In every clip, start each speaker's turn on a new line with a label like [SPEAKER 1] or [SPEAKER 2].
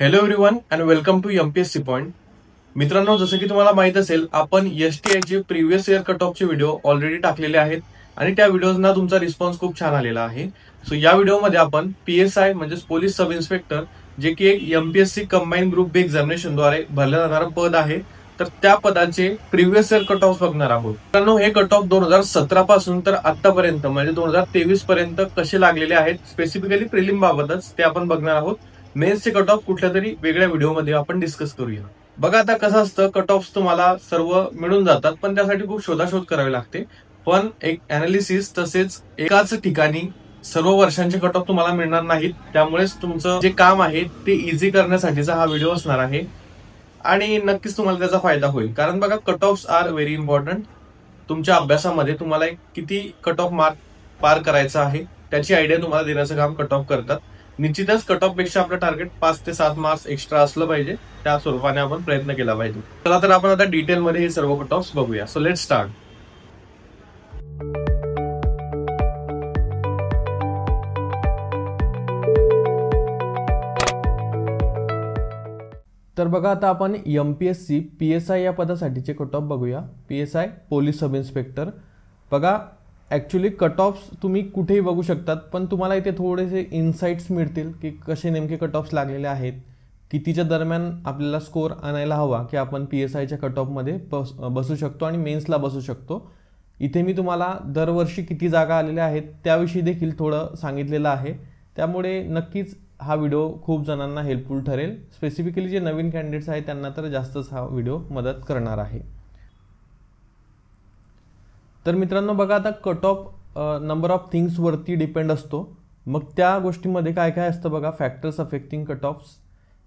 [SPEAKER 1] hello one and welcome to M P S C point मित्रांनो जसं की तुम्हाला माहित असेल आपण एस टी आयचे प्रिव्हियस इयर कट ऑफचे व्हिडिओ ऑलरेडी टाकलेले आहेत आणि त्या व्हिडिओजना तुमचा रिस्पॉन्स खूप छान आलेला आहे सो या व्हिडिओमध्ये आपण पी एस आय म्हणजेच पोलीस सब इन्स्पेक्टर जे की एक M P S C combine group B एक्झामिनेशनद्वारे भरलं जाणारं पद आहे तर त्या पदाचे प्रिव्हियस इयर कट ऑफ बघणार आहोत मित्रांनो हे कट ऑफ दोन हजार सतरा पासून तर आतापर्यंत म्हणजे दोन हजार तेवीस पर्यंत कसे लागलेले आहेत स्पेसिफिकली प्रिलिम बाबतच ते आपण बघणार आहोत मेन्सचे कट ऑफ कुठल्या तरी वेगळ्या व्हिडिओमध्ये आपण डिस्कस करूया बघा आता कसं असतं कट ऑफ तुम्हाला सर्व मिळून जातात पण त्यासाठी खूप शोधाशोध करावी लागते पण एक अनालिसिस तसेच एकाच ठिकाणी सर्व वर्षांचे कट ऑफ तुम्हाला मिळणार नाहीत त्यामुळेच तुमचं जे काम आहे ते इझी करण्यासाठीचा हा व्हिडिओ असणार आहे आणि नक्कीच तुम्हाला त्याचा फायदा होईल कारण बघा cut off are very important तुमच्या अभ्यासामध्ये तुम्हाला किती कट ऑफ मार्क पार करायचा आहे त्याची आयडिया तुम्हाला देण्याचं काम कट ऑफ करतात निश्चितच कट ऑफ पेक्षा आपलं टार्गेट पाच ते सात मार्क्स एक्स्ट्रा असलं पाहिजे त्या स्वरूपाने आपण प्रयत्न केला पाहिजे चला तर आपण आता डिटेलमध्ये हे सर्व कट ऑफ बघूया सो लेट स्टार्ट तर बघा आता आपण M P S C P S I या पदासाठीचे कट ऑफ बघूया P S I police sub inspector बघा ॲक्च्युली कट ऑफ्स तुम्ही कुठेही बघू शकतात पण तुम्हाला इथे थोडेसे इन्साईट्स मिळतील की कसे नेमके कट ऑफ्स लागलेले आहेत कितीच्या दरम्यान आपल्याला स्कोर आणायला हवा की आपण पी एस आयच्या कट ऑफमध्ये बस बसू शकतो आणि मेन्सला बसू शकतो इथे मी तुम्हाला दरवर्षी किती जागा आलेल्या आहेत त्याविषयी देखील थोडं सांगितलेलं आहे त्यामुळे नक्कीच हा व्हिडिओ खूप जणांना हेल्पफुल ठरेल स्पेसिफिकली जे नवीन कॅन्डिडेट्स आहेत त्यांना तर जास्तच हा व्हिडिओ मदत करणार आहे तर मित्रांनो बघा आता कट ऑफ नंबर ऑफ थिंग्सवरती डिपेंड असतो मग त्या गोष्टीमध्ये काय काय असतं बघा फॅक्टर्स अफेक्टिंग कट ऑफ्स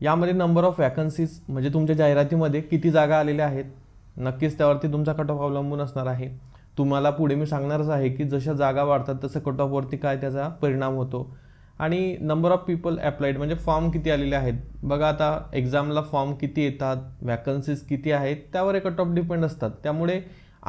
[SPEAKER 1] यामध्ये नंबर ऑफ वॅकन्सीज म्हणजे तुमच्या जाहिरातीमध्ये किती जागा आलेल्या आहेत नक्कीच त्यावरती तुमचा कट ऑफ अवलंबून असणार आहे तुम्हाला पुढे मी सांगणारच आहे की जशा जागा वाढतात तसं कट ऑफवरती काय त्याचा परिणाम होतो आणि नंबर ऑफ पीपल ॲप्लाईड म्हणजे फॉर्म किती आलेले आहेत बघा आता एक्झामला फॉर्म किती येतात वॅकन्सीज किती आहेत त्यावर कट ऑफ डिपेंड असतात त्यामुळे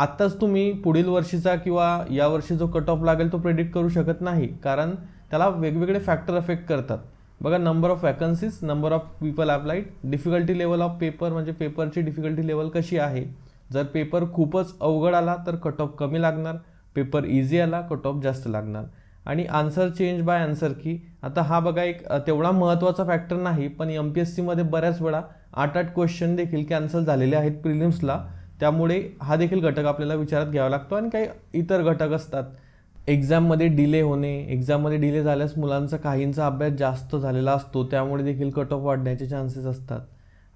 [SPEAKER 1] आत्ताच तुम्ही पुढील वर्षीचा किंवा यावर्षी जो कट ऑफ लागेल तो प्रेडिक्ट करू शकत नाही कारण त्याला वेगवेगळे फॅक्टर अफेक्ट करतात बघा number of vacancies number of people applied difficulty level of paper म्हणजे पेपरची डिफिकल्टी लेवल कशी आहे जर पेपर खूपच अवघड आला तर कट ऑफ कमी लागणार पेपर इझी आला कट ऑफ जास्त लागणार आणि आन्सर चेंज बाय आन्सर की आता हा बघा एक तेवढा महत्त्वाचा फॅक्टर नाही पण एम पी एस सीमध्ये बऱ्याच वेळा आठ आठ क्वेश्चन देखील कॅन्सल झालेले आहेत प्रिलिम्सला त्यामुळे हा देखील घटक आपल्याला विचारात घ्यावा लागतो आणि काही इतर घटक असतात एक्झाममध्ये डिले होणे एक्झाममध्ये डिले झाल्यास मुलांचा काहींचा अभ्यास जास्त झालेला असतो त्यामुळे देखील कट ऑफ वाढण्याचे चान्सेस असतात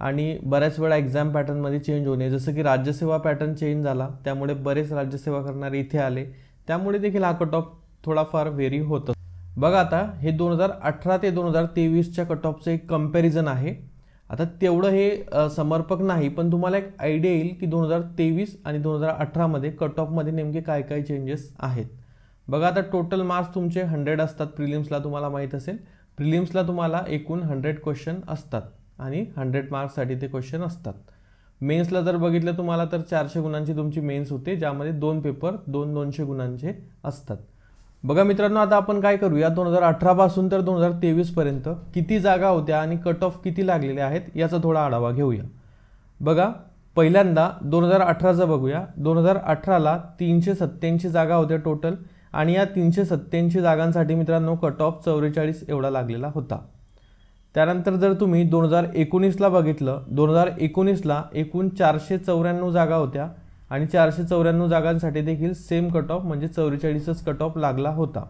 [SPEAKER 1] आणि बऱ्याच वेळा एक्झाम पॅटर्नमध्ये चेंज होणे जसं की राज्यसेवा पॅटर्न चेंज झाला त्यामुळे बरेच राज्यसेवा करणारे इथे आले त्यामुळे देखील हा कट ऑफ थोडाफार व्हेरी होतं बघा आता हे दोन हजार अठरा ते दोन हजार तेवीसच्या कट ऑफचं एक कम्पॅरिझन आहे आता तेवढं हे समर्पक नाही पण तुम्हाला एक आयडिया येईल की दोन हजार तेवीस आणि दोन हजार अठरामध्ये कट ऑफमध्ये नेमके काय काय चेंजेस आहेत बघा आता टोटल मार्क्स तुमचे हंड्रेड असतात प्रिलिम्सला तुम्हाला माहीत असेल प्रिलिम्सला तुम्हाला एकूण हंड्रेड क्वेश्चन असतात आणि हंड्रेड मार्क्ससाठी ते क्वेश्चन असतात मेन्सला जर बघितलं तुम्हाला तर चारशे गुणांची तुमची मेन्स होते ज्यामध्ये दोन पेपर दोन दोनशे गुणांचे असतात बघा मित्रांनो आता आपण काय करूया दोन हजार अठरापासून तर दोन हजार तेवीसपर्यंत किती जागा होत्या आणि कट ऑफ किती लागलेल्या आहेत याचा थोडा आढावा घेऊया बघा पहिल्यांदा दोन हजार अठराचं बघूया दोन हजार अठराला तीनशे सत्त्याऐंशी जागा होत्या टोटल आणि या तीनशे सत्त्याऐंशी जागांसाठी मित्रांनो कट ऑफ चौवेचाळीस एवढा लागलेला होता त्यानंतर जर तुम्ही दोन हजार एकोणीसला बघितलं दोन हजार एकोणीसला एकूण चारशे चौऱ्याण्णव जागा होत्या आणि चारशे चौऱ्याण्णव जागांसाठी देखील सेम कट ऑफ म्हणजे चौवेचाळीसच कट ऑफ लागला होता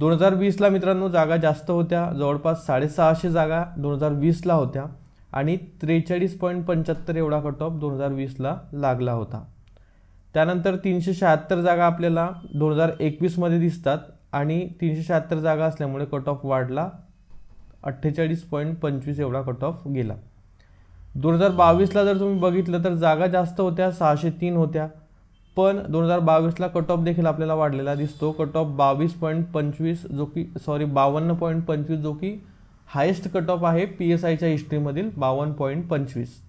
[SPEAKER 1] दोन हजार वीसला मित्रांनो जागा जास्त होत्या जवळपास साडेसहाशे जागा दोन हजार वीसला होत्या आणि त्रेचाळीस पॉईंट पंच्याहत्तर एवढा कट ऑफ दोन हजार वीसला लागला होता त्यानंतर तीनशे शहात्तर जागा आपल्याला दोन हजार एकवीसमध्ये दिसतात आणि तीनशे शहात्तर जागा असल्यामुळे कट ऑफ वाढला अठ्ठेचाळीस पॉईंट पंचवीस एवढा कट ऑफ गेला दोन हजार बावीसला जर तुम्ही बघितलं तर जागा जास्त होत्या सहाशे तीन होत्या पण दोन हजार बावीसला कट ऑफ देखील आपल्याला वाढलेला दिसतो कट ऑफ बावीस पॉईंट पंचवीस जो की सॉरी बावन्न पॉईंट पंचवीस जो की हायेस्ट कट ऑफ आहे पी एस आयच्या हिस्ट्रीमधील बावन्न पॉईंट पंचवीस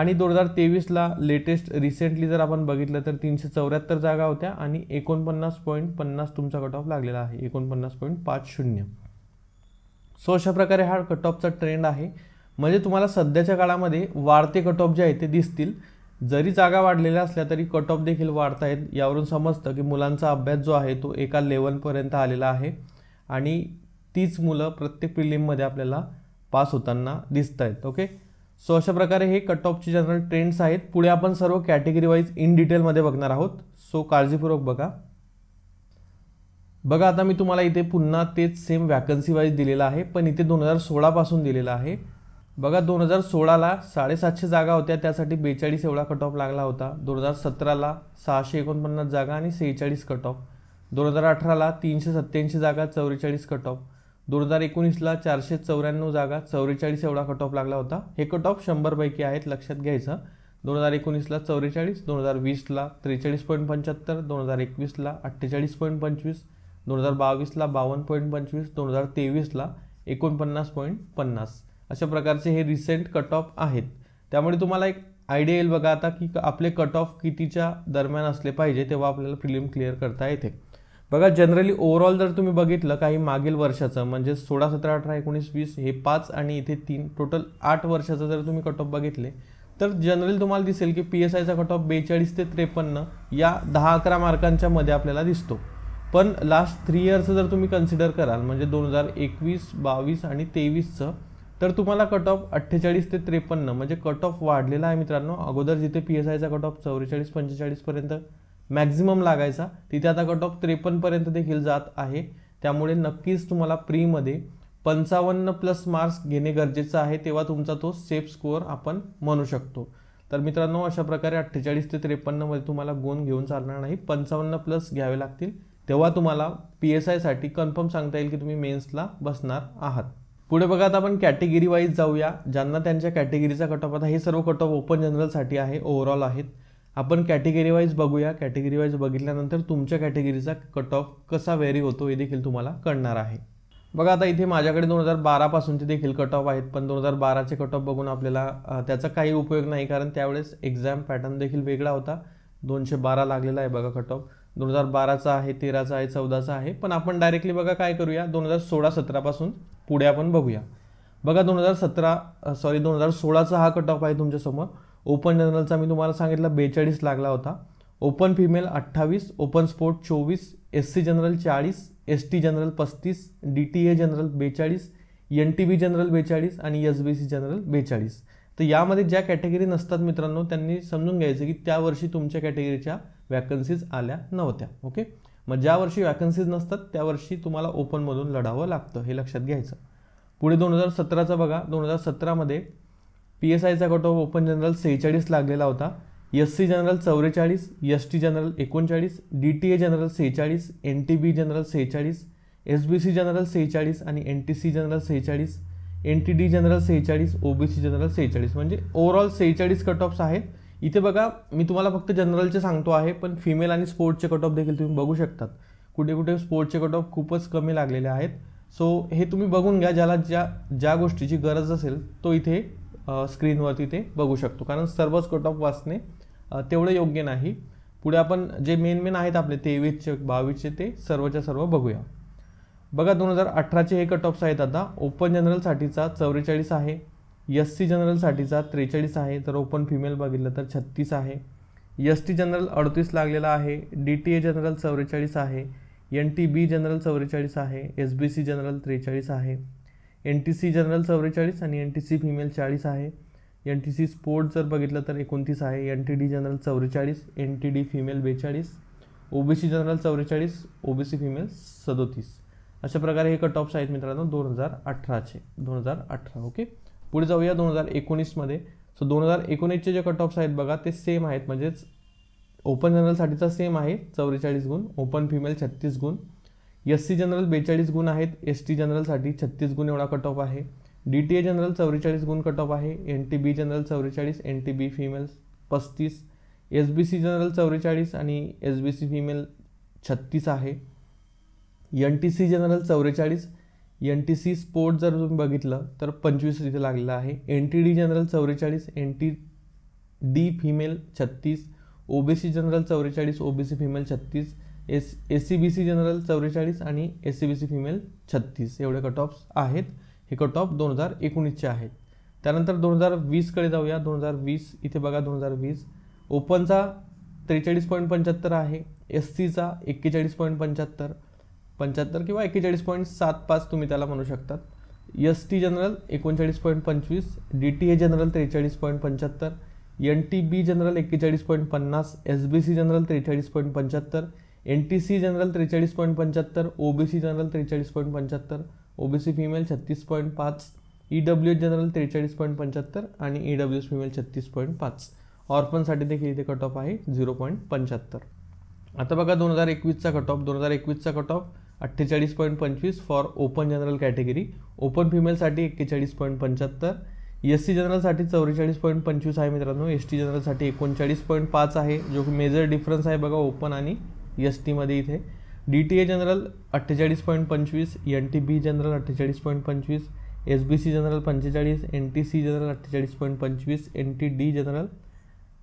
[SPEAKER 1] आणि दोन हजार तेवीसला लेटेस्ट रिसेंटली जर आपण बघितलं तर तीनशे चौऱ्याहत्तर जागा होत्या आणि एकोणपन्नास पॉईंट पन्नास तुमचा कट ऑफ लागलेला आहे एकोणपन्नास पॉईंट पाच शून्य सो अशा प्रकारे हा कट ऑफचा ट्रेंड आहे म्हणजे तुम्हाला सध्याच्या काळामध्ये वाढते कट ऑफ जे आहे ते दिसतील जरी जागा वाढलेल्या असल्या तरी कट ऑफ देखील वाढत आहेत यावरून समजतं की मुलांचा अभ्यास जो आहे तो एका लेवलपर्यंत आलेला आहे आणि तीच मुलं प्रत्येक प्रिलिममध्ये आपल्याला पास होताना दिसत आहेत ओके सो अशा प्रकारे हे कट ऑफचे जनरल ट्रेंड्स आहेत पुढे आपण सर्व कॅटेगरी वाईज इन डिटेलमध्ये बघणार आहोत सो काळजीपूर्वक बघा बघा आता मी तुम्हाला इथे पुन्हा तेच सेम वॅकन्सी वाईज दिलेला आहे पण इथे दोन हजार सोळापासून दिलेला आहे बघा दोन हजार सोळाला साडेसातशे जागा होत्या त्यासाठी बेचाळीस एवढा कट ऑफ लागला होता दोन हजार सतराला सहाशे एकोणपन्नास जागा आणि सेहेचाळीस कट ऑफ दोन हजार अठराला तीनशे सत्त्याऐंशी जागा चौवेचाळीस कट ऑफ दोन हजार एकोणीसला चारशे चौऱ्याण्णव जागा चौवेचाळीस एवढा कट ऑफ लागला होता हे कट ऑफ शंभरपैकी आहेत लक्षात घ्यायचं दोन हजार एकोणीसला चौवेचाळीस दोन हजार वीसला त्रेचाळीस पॉईंट पंच्याहत्तर दोन हजार एकवीसला अठ्ठेचाळीस पॉईंट पंचवीस दोन हजार बावीसला बावन्न पॉईंट पंचवीस दोन हजार तेवीसला एकोणपन्नास पॉईंट पन्नास अशा प्रकारचे हे रिसेंट कट ऑफ आहेत त्यामुळे तुम्हाला एक आयडिया येईल बघा आता की आपले कट ऑफ कितीच्या दरम्यान असले पाहिजे तेव्हा आपल्याला प्रिलिम क्लिअर करता येते बघा जनरली ओव्हरऑल जर तुम्ही बघितलं काही मागील वर्षाचं म्हणजे सोळा सतरा अठरा एकोणीस वीस हे पाच आणि इथे तीन टोटल आठ वर्षाचं जर तुम्ही कट ऑफ बघितले तर जनरली तुम्हाला दिसेल की पी एस आयचा कट ऑफ बेचाळीस ते त्रेपन्न या दहा अकरा मार्कांच्या मध्ये आपल्याला दिसतो पण लास्ट थ्री इयर्सचं जर तुम्ही कन्सिडर कराल म्हणजे दोन हजार एकवीस बावीस आणि तेवीसचं तर तुम्हाला कट ऑफ अठ्ठेचाळीस ते त्रेपन्न म्हणजे कट ऑफ वाढलेला आहे मित्रांनो अगोदर जिथे पी एस आयचा कट ऑफ चौवेचाळीस पंचेचाळीसपर्यंत मॅक्झिमम लागायचा तिथे आता कट ऑफ त्रेपन्नपर्यंत देखील जात आहे त्यामुळे नक्कीच तुम्हाला प्रीमध्ये पंचावन्न प्लस मार्क्स घेणे गरजेचं आहे तेव्हा तुमचा तो सेफ स्कोअर आपण म्हणू शकतो तर मित्रांनो अशा प्रकारे अठ्ठेचाळीस ते त्रेपन्नमध्ये तुम्हाला गुण घेऊन चालणार नाही पंचावन्न प्लस घ्यावे लागतील तेव्हा तुम्हाला पी एस आयसाठी कन्फर्म सांगता येईल की तुम्ही मेन्सला बसणार आहात पुढे बघा आता आपण कॅटेगरी वाईज जाऊया ज्यांना त्यांच्या कॅटेगरीचा कट ऑफ आता हे सर्व कट ऑफ ओपन जनरलसाठी आहे ओव्हरऑल आहेत आपण कॅटेगरी वाईज बघूया कॅटेगरी वाईज बघितल्यानंतर तुमच्या कॅटेगरीचा कट ऑफ कसा व्हेरी होतो हे देखील तुम्हाला कळणार आहे बघा आता इथे माझ्याकडे दोन हजार बारापासूनचे देखील कट ऑफ आहेत पण दोन हजार बाराचे कट ऑफ बघून आपल्याला त्याचा काही उपयोग नाही कारण त्यावेळेस एक्झाम पॅटर्न देखील वेगळा होता दोनशे बारा लागलेला आहे बघा कट ऑफ दोन हजार बाराचा आहे तेराचा आहे चौदाचा आहे पण आपण डायरेक्टली बघा काय करूया दोन हजार सोळा सतरापासून पुढे आपण बघूया बघा दोन हजार सतरा सॉरी दोन हजार सोळाचा हा कट ऑफ आहे तुमच्यासमोर ओपन जनरलचा मी तुम्हाला सांगितलं बेचाळीस लागला होता ओपन फिमेल अठ्ठावीस ओपन स्पोर्ट चोवीस एस सी जनरल चाळीस एस टी जनरल पस्तीस डी टी ए जनरल बेचाळीस एन टी बी जनरल बेचाळीस आणि एस बी सी जनरल बेचाळीस तर यामध्ये ज्या कॅटेगरी नसतात मित्रांनो त्यांनी समजून घ्यायचं की त्या वर्षी तुमच्या कॅटेगरीच्या वॅकन्सीज आल्या नव्हत्या ओके मग ज्या वर्षी वॅकन्सीज नसतात त्या वर्षी तुम्हाला ओपनमधून लढावं लागतं हे लक्षात घ्यायचं पुढे दोन हजार सतराचं बघा दोन हजार सतरामध्ये पी एस आयचा कट ऑफ ओपन जनरल सेहेचाळीस लागलेला होता एस सी जनरल चौवेचाळीस एस टी जनरल एकोणचाळीस डी टी ए जनरल सेहेचाळीस एन टी बी जनरल सेहेचाळीस एस बी सी जनरल सेहेचाळीस आणि एन टी सी जनरल सेहेचाळीस एन टी डी जनरल सेहेचाळीस ओ बी सी जनरल सेहेचाळीस म्हणजे ओव्हरऑल सेहेचाळीस कट ऑफ्स आहेत इथे बघा मी तुम्हाला फक्त जनरलचे सांगतो आहे पण फिमेल आणि स्पोर्टचे कट ऑफ देखील तुम्ही बघू शकतात कुठे कुठे स्पोर्टचे कट ऑफ खूपच कमी लागलेले आहेत सो हे तुम्ही बघून घ्या ज्याला ज्या ज्या गोष्टीची गरज असेल तो इथे स्क्रीनवरती ते बघू शकतो कारण सर्वच कट ऑफ वाचणे तेवढं योग्य नाही पुढे आपण जे मेन मेन आहेत आपले तेवीसचे बावीसचे ते सर्वच्या सर्व बघूया बघा दोन हजार अठराचे हे कट ऑफ्स आहेत आता ओपन जनरलसाठीचा चव्वेचाळीस आहे एस सी जनरलसाठीचा त्रेचाळीस आहे तर ओपन फिमेल बघितलं तर छत्तीस आहे एस टी जनरल अडतीस लागलेला आहे डी टी ए जनरल चौवेचाळीस आहे एन टी बी जनरल चौवेचाळीस आहे एस बी सी जनरल त्रेचाळीस आहे एन टी सी जनरल चौवेचाळीस आणि एन टी सी फिमेल चाळीस आहे एन टी सी स्पोर्ट जर बघितलं तर एकोणतीस आहे एन टी डी जनरल चौवेचाळीस एन टी डी फिमेल बेचाळीस ओ बी सी जनरल चौवेचाळीस ओबीसी फिमेल सदोतीस अशा प्रकारे हे कट ऑफ्स आहेत मित्रांनो दोन हजार अठराचे दोन हजार अठरा ओके पुढे जाऊया दोन हजार एकोणीसमध्ये सो दोन हजार एकोणीसचे जे कट ऑफ्स आहेत बघा ते सेम आहेत म्हणजेच ओपन जनरलसाठीचा सेम आहे चौवेचाळीस गुण ओपन फिमेल छत्तीस गुण एस सी जनरल बेचाळीस गुण आहेत एस टी जनरलसाठी छत्तीस गुण एवढा कट ऑफ आहे डी टी ए जनरल चौवेचाळीस गुण कट ऑफ आहे एन टी बी जनरल चौवेचाळीस एन टी बी फिमेल पस्तीस एस बी सी जनरल चौवेचाळीस आणि एस बी सी फिमेल छत्तीस आहे एन टी सी जनरल चौवेचाळीस एन टी सी स्पोर्ट जर तुम्ही बघितलं तर पंचवीस इथे लागलेलं आहे एन टी डी जनरल चौवेचाळीस एन टी डी फिमेल छत्तीस ओ बी सी जनरल चौवेचाळीस सी फिमेल छत्तीस S S C B C general चौवेचाळीस आणि S C B C female छत्तीस एवढे कट ऑफ्स आहेत हे कट ऑफ दोन हजार एकोणीसचे आहेत त्यानंतर दोन हजार वीसकडे जाऊया दोन हजार वीस इथे बघा दोन हजार वीस ओपनचा त्रेचाळीस पॉईंट पंच्याहत्तर आहे एस सीचा एक्केचाळीस पॉईंट पंच्याहत्तर पंच्याहत्तर किंवा एक्केचाळीस पॉईंट सात पाच तुम्ही त्याला म्हणू शकतात एस टी जनरल एकोणचाळीस पॉईंट पंचवीस डी टी ए जनरल त्रेचाळीस पॉईंट पंच्याहत्तर एन टी बी जनरल एक्केचाळीस पॉईंट पन्नास एस बी सी जनरल त्रेचाळीस पॉईंट पंच्याहत्तर एन टी सी जनरल त्रेचाळीस पॉईंट पंच्याहत्तर ओ बी सी जनरल त्रेचाळीस पॉईंट पंच्याहत्तर ओ बी सी फिमेल छत्तीस पॉईंट पाच ई e डब्ल्यू जनरल त्रेचाळीस पॉईंट पंच्याहत्तर आणि ई डब्ल्यू एस फिमेल छत्तीस पॉईंट पाच ऑर्फनसाठी देखील इथे कट ऑफ आहे झिरो पॉईंट पंच्याहत्तर आता बघा दोन हजार एकवीसचा कट ऑफ दोन हजार एकवीसचा कट ऑफ अठ्ठेचाळीस पॉईंट पंचवीस for open general category open फिमेलसाठी एक्केचाळीस पॉईंट पंच्याहत्तर एस सी जनरलसाठी चौवेचाळीस पॉईंट पंचवीस आहे मित्रांनो एस टी जनरलसाठी एकोणचाळीस पॉईंट पाच आहे जो की मेजर डिफरन्स आहे बघा ओपन आणि एस टीमध्ये इथे डी टी ए जनरल अठ्ठेचाळीस पॉईंट पंचवीस एन टी बी जनरल अठ्ठेचाळीस पॉईंट पंचवीस एस बी सी जनरल पंचेचाळीस एन टी सी जनरल अठ्ठेचाळीस पॉईंट पंचवीस एन टी डी जनरल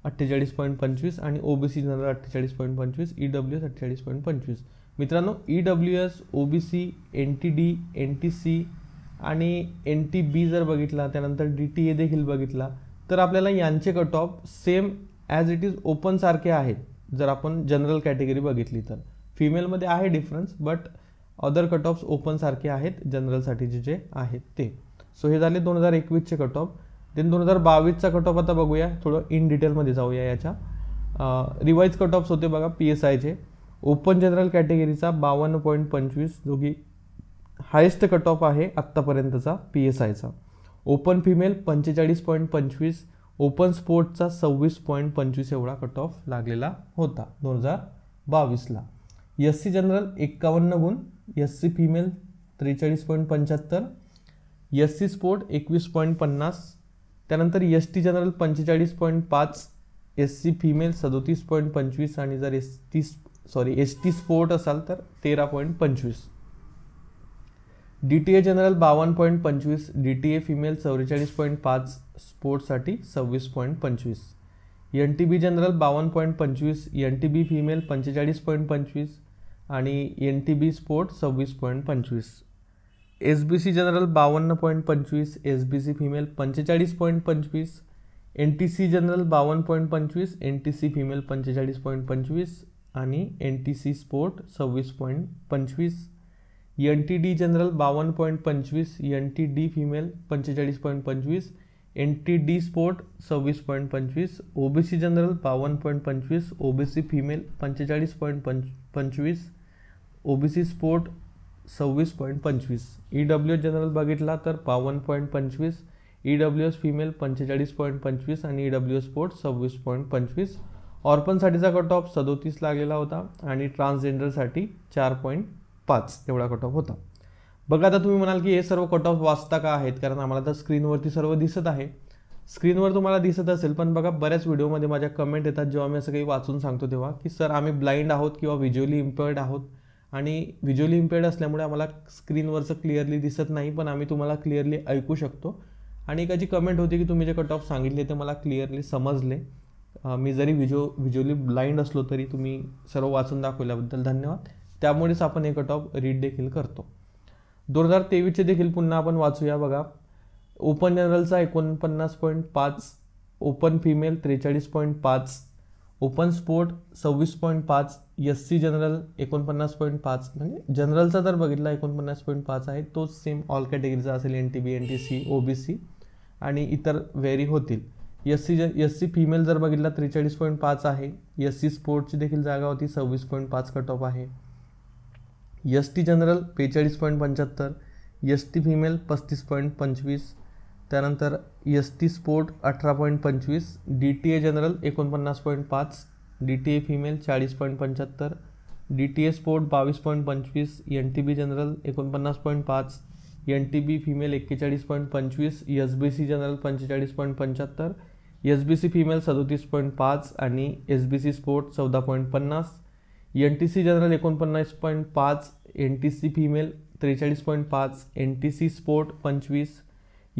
[SPEAKER 1] अठ्ठेचाळीस पॉईंट पंचवीस आणि ओ बी सी जनरल अठ्ठेचाळीस पॉईंट पंचवीस ई डब्ल्यू एस अठ्ठेचाळीस पॉईंट पंचवीस मित्रांनो E W S O B C N T D N T C आणि एन टी बी जर बघितला त्यानंतर डी टी ए देखील बघितला तर आपल्याला यांचे cut off same as it is ओपनसारखे आहेत जर आपण जनरल कॅटेगरी बघितली तर फिमेलमध्ये आहे difference but other cut offs ओपनसारखे आहेत जनरलसाठीचे जे आहेत ते सो हे झाले दोन हजार एकवीसचे कट ऑफ देन दोन हजार बावीसचा कट ऑफ आता बघूया थोडं इन डिटेलमध्ये जाऊया याच्या रिवाईज कट ऑफ्स होते बघा पी एस आयचे ओपन जनरल कॅटेगरीचा बावन्न पॉईंट पंचवीस जो की हायेस्ट कट ऑफ आहे आत्तापर्यंतचा पी एस आयचा ओपन फिमेल पंचेचाळीस पॉईंट पंचवीस ओपन स्पोर्टचा सव्वीस पॉईंट पंचवीस एवढा कट ऑफ लागलेला होता दोन हजार बावीसला एस सी जनरल एक्कावन्न गुण एस सी फिमेल त्रेचाळीस पॉईंट पंच्याहत्तर एस सी स्पोर्ट एकवीस पॉईंट पन्नास त्यानंतर एस टी जनरल पंचेचाळीस पॉईंट पाच एस सी फिमेल सदोतीस पॉईंट पंचवीस आणि जर S T sorry S T sport असाल तर तेरा पॉईंट पंचवीस डी टी ए जनरल बावन्न पॉईंट पंचवीस डी टी ए फिमेल चव्वेचाळीस पॉईंट पाच स्पोर्टसाठी सव्वीस पॉईंट पंचवीस एन टी बी जनरल बावन्न पॉईंट पंचवीस एन टी बी फिमेल पंचेचाळीस पॉईंट पंचवीस आणि एन टी बी स्पोर्ट सव्वीस पॉईंट पंचवीस एस बी सी जनरल बावन्न पॉईंट पंचवीस एस बी सी फिमेल पंचेचाळीस पॉईंट पंचवीस एन टी सी जनरल बावन्न पॉईंट पंचवीस एन टी सी फिमेल पंचेचाळीस पॉईंट पंचवीस आणि एन टी सी स्पोर्ट सव्वीस पॉईंट पंचवीस एन टी डी जनरल बावन्न पॉईंट पंचवीस एन टी डी फिमेल पंचेचाळीस पॉईंट पंचवीस एन टी डी स्पोर्ट सव्वीस पॉईंट पंचवीस ओ बी सी जनरल बावन्न पॉईंट पंचवीस ओ बी सी फिमेल पंचेचाळीस पॉईंट पंच पंचवीस ओ बी सी स्पोर्ट सव्वीस पॉईंट पंचवीस ई डब्ल्यू जनरल बघितला तर बावन्न पॉईंट पंचवीस ई डब्ल्यू एस फिमेल पंचेचाळीस पॉईंट पंचवीस आणि ई डब्ल्यू एस स्पोर्ट सव्वीस पॉईंट पंचवीस ऑर्पनसाठीचा कट ऑफ सदोतीस लागलेला होता आणि ट्रान्सजेंडरसाठी चार पॉईंट पाच एवढा कट ऑफ होता बघा आता तुम्ही म्हणाल की हे सर्व कट ऑफ वाचता का आहेत कारण आम्हाला तर स्क्रीनवरती सर्व दिसत आहे स्क्रीनवर तुम्हाला दिसत असेल पण बघा बऱ्याच व्हिडिओमध्ये माझ्या कमेंट येतात जेव्हा मी असं काही वाचून सांगतो तेव्हा की सर आम्ही ब्लाइंड आहोत किंवा व्हिज्युअली इम्पेअर्ड आहोत आणि व्हिज्युअली इम्पेअर्ड असल्यामुळे आम्हाला स्क्रीनवरचं क्लिअरली दिसत नाही पण आम्ही तुम्हाला क्लिअरली ऐकू शकतो आणि एकाची कमेंट होती की तुम्ही जे कट ऑफ सांगितले ते मला क्लिअरली समजले मी जरी विज्यु विज्युअली ब्लाइंड असलो तरी तुम्ही सर्व वाचून दाखवल्याबद्दल धन्यवाद त्यामुळेच आपण एक टॉप रीड देखील करतो दोन हजार तेवीसचे देखील पुन्हा आपण वाचूया बघा ओपन जनरलचा एकोणपन्नास पॉईंट पाच ओपन फिमेल त्रेचाळीस पॉईंट पाच ओपन स्पोर्ट सव्वीस पॉईंट पाच एस सी जनरल एकोणपन्नास पॉईंट पाच म्हणजे जनरलचा जर बघितला एकोणपन्नास पॉईंट पाच आहे तोच सेम ऑल कॅटेगरीचा असेल N T B N T C O B C आणि इतर व्हेरी होतील S C S C female जर बघितला त्रेचाळीस पॉईंट पाच आहे एस सी स्पोर्टची देखील जागा होती सव्वीस पॉईंट पाच कट ऑफ आहे एस टी जनरल बेचाळीस पॉईंट पंच्याहत्तर एस टी फिमेल पस्तीस पॉईंट पंचवीस त्यानंतर एस टी स्पोर्ट अठरा पॉईंट पंचवीस डी टी ए जनरल एकोणपन्नास पॉईंट पाच डी टी ए फिमेल चाळीस पॉईंट पंच्याहत्तर डी टी ए स्पोर्ट बावीस पॉईंट पंचवीस एन टी बी जनरल एकोणपन्नास पॉईंट पाच एन टी बी फिमेल एक्केचाळीस पॉईंट पंचवीस एस बी सी जनरल पंचेचाळीस पॉईंट पंच्याहत्तर एस बी सी फिमेल सदोतीस पॉईंट पाच आणि एस बी सी स्पोर्ट चौदा पॉईंट पन्नास एन टी सी जनरल एकोणपन्नास पॉईंट पाच एन टी सी फिमेल त्रेचाळीस पॉईंट पाच एन टी सी स्पोर्ट पंचवीस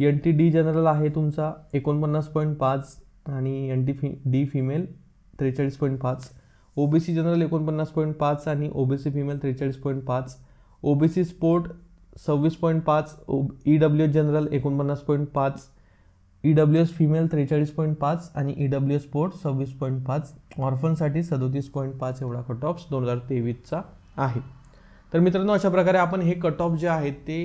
[SPEAKER 1] एन टी डी जनरल आहे तुमचा एकोणपन्नास पॉईंट पाच आणि एन टी फी डी फिमेल त्रेचाळीस पॉईंट पाच ओ बी सी जनरल एकोणपन्नास पॉईंट पाच आणि ओ बी सी फिमेल त्रेचाळीस पॉईंट पाच ओ बी सी स्पोर्ट सव्वीस पॉईंट पाच ओ ई डब्ल्यू जनरल एकोणपन्नास पॉईंट पाच ई डब्ल्यू एस फिमेल त्रेचाळीस पॉईंट पाच आणि ई डब्ल्यू एस स्पोर्ट सव्वीस पॉईंट पाच ऑर्फनसाठी सदोतीस पॉईंट पाच एवढा कट ऑफ दोन हजार तेवीसचा आहे तर मित्रांनो अशा प्रकारे आपण हे कट ऑफ जे आहेत ते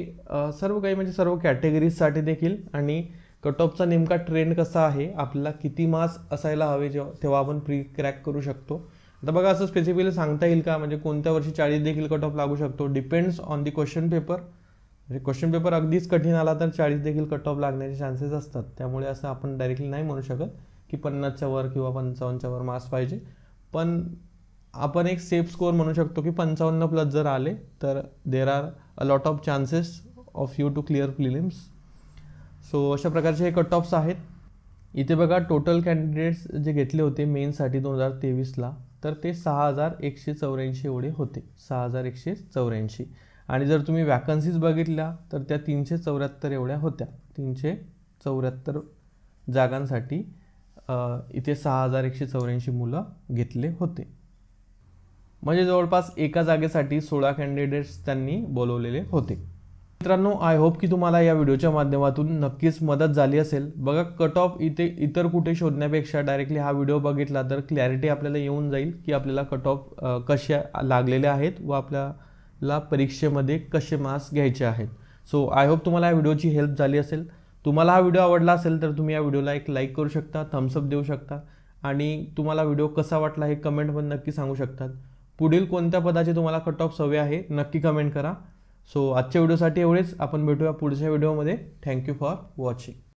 [SPEAKER 1] सर्व काही म्हणजे सर्व कॅटेगरीजसाठी देखील आणि कट ऑफचा नेमका ट्रेंड कसा आहे आपल्याला किती मास असायला हवे जेव्हा तेव्हा आपण प्री क्रॅक करू शकतो आता बघा असं स्पेसिफिकली सांगता येईल का म्हणजे कोणत्या वर्षी चाळीस देखील कट ऑफ लागू शकतो depends on the question paper म्हणजे क्वेश्चन पेपर अगदीच कठीण आला तर चाळीस देखील कट ऑफ लागण्याचे चान्सेस असतात त्यामुळे असं आपण डायरेक्टली नाही म्हणू शकत की पन्नासच्या वर किंवा पंचावन्नच्या वर मार्क्स पाहिजे पण आपण एक सेफ स्कोअर म्हणू शकतो की पंचावन्न प्लस जर आले तर there are a lot of chances of you to clear prelims so अशा प्रकारचे हे कट ऑफ्स आहेत इथे बघा टोटल कॅन्डिडेट्स जे घेतले होते मेनसाठी दोन हजार तेवीसला तर ते सहा हजार एकशे चौऱ्याऐंशी एवढे होते सहा हजार एकशे चौऱ्याऐंशी आणि जर तुम्ही वॅकन्सीज बघितल्या तर त्या तीनशे चौऱ्याहत्तर एवढ्या होत्या तीनशे चौऱ्याहत्तर जागांसाठी इथे सहा हजार एकशे चौऱ्याऐंशी मुलं घेतले होते म्हणजे जवळपास एका जागेसाठी सोळा कॅन्डिडेट्स त्यांनी बोलवलेले होते मित्रांनो आय होप की तुम्हाला या व्हिडिओच्या माध्यमातून नक्कीच मदत झाली असेल बघा कट ऑफ इथे इतर कुठे शोधण्यापेक्षा डायरेक्टली हा व्हिडिओ बघितला तर क्लॅरिटी आपल्याला येऊन जाईल की आपल्याला कट ऑफ कशा लागलेल्या आहेत व आपल्या ला परीक्षेमध्ये कसे मार्क्स घ्यायचे आहेत सो आय होप तुम्हाला या व्हिडिओची हेल्प झाली असेल तुम्हाला हा व्हिडिओ आवडला असेल तर तुम्ही या व्हिडिओला एक लाईक करू शकता थम्सअप देऊ शकता आणि तुम्हाला व्हिडिओ कसा वाटला हे कमेंटमध्ये नक्की सांगू शकतात पुढील कोणत्या पदाचे तुम्हाला कट ऑफ सवे आहे नक्की कमेंट करा सो आजच्या व्हिडिओसाठी एवढेच आपण भेटूया पुढच्या व्हिडिओमध्ये थँक्यू फॉर वॉचिंग